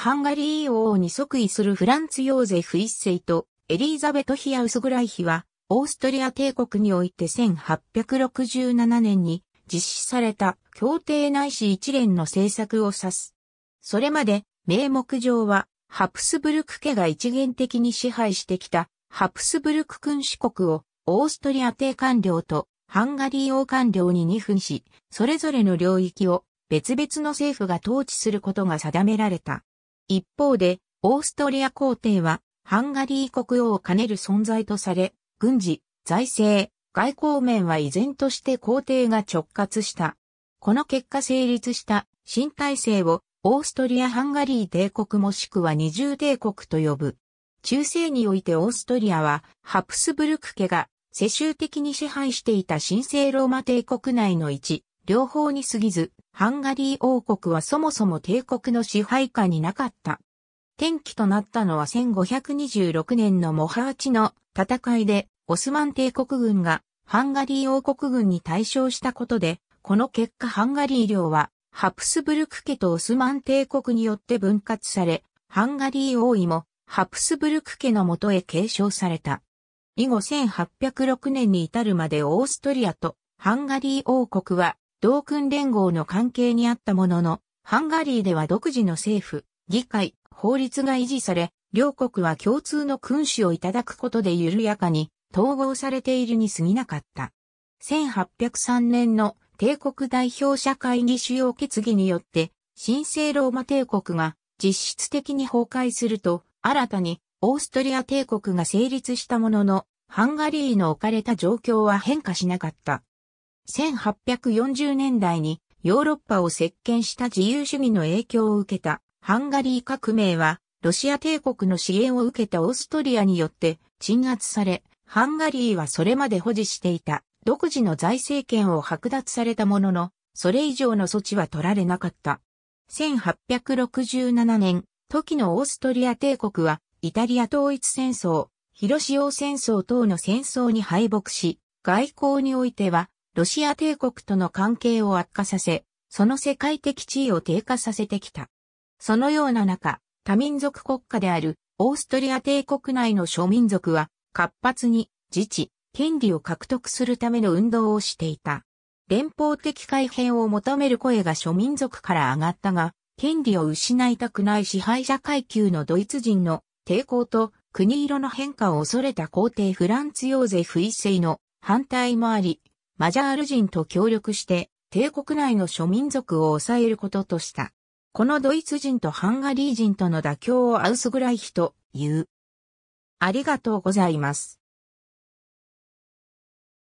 ハンガリー王に即位するフランツ・ヨーゼフ一世とエリーザベト・ヒアウスグライヒは、オーストリア帝国において1867年に実施された協定ないし一連の政策を指す。それまで名目上はハプスブルク家が一元的に支配してきたハプスブルク君主国をオーストリア帝官僚とハンガリー王官僚に二分し、それぞれの領域を別々の政府が統治することが定められた。一方で、オーストリア皇帝は、ハンガリー国王を兼ねる存在とされ、軍事、財政、外交面は依然として皇帝が直轄した。この結果成立した新体制をオーストリア・ハンガリー帝国もしくは二重帝国と呼ぶ。中世においてオーストリアはハプスブルク家が世襲的に支配していた神聖ローマ帝国内の一、両方に過ぎず、ハンガリー王国はそもそも帝国の支配下になかった。転機となったのは1526年のモハーチの戦いで、オスマン帝国軍がハンガリー王国軍に対象したことで、この結果ハンガリー領はハプスブルク家とオスマン帝国によって分割され、ハンガリー王位もハプスブルク家のもとへ継承された。以後1806年に至るまでオーストリアとハンガリー王国は同訓連合の関係にあったものの、ハンガリーでは独自の政府、議会、法律が維持され、両国は共通の君主をいただくことで緩やかに統合されているに過ぎなかった。1803年の帝国代表者会議主要決議によって、神聖ローマ帝国が実質的に崩壊すると、新たにオーストリア帝国が成立したものの、ハンガリーの置かれた状況は変化しなかった。1840年代にヨーロッパを席巻した自由主義の影響を受けたハンガリー革命はロシア帝国の支援を受けたオーストリアによって鎮圧され、ハンガリーはそれまで保持していた独自の財政権を剥奪されたものの、それ以上の措置は取られなかった。1867年、時のオーストリア帝国はイタリア統一戦争、広島戦争等の戦争に敗北し、外交においてはロシア帝国との関係を悪化させ、その世界的地位を低下させてきた。そのような中、多民族国家であるオーストリア帝国内の諸民族は活発に自治、権利を獲得するための運動をしていた。連邦的改変を求める声が諸民族から上がったが、権利を失いたくない支配者階級のドイツ人の抵抗と国色の変化を恐れた皇帝フランツ・ヨーゼフ一世の反対もあり、マジャール人と協力して帝国内の諸民族を抑えることとした。このドイツ人とハンガリー人との妥協をアウスグライヒという。ありがとうございます。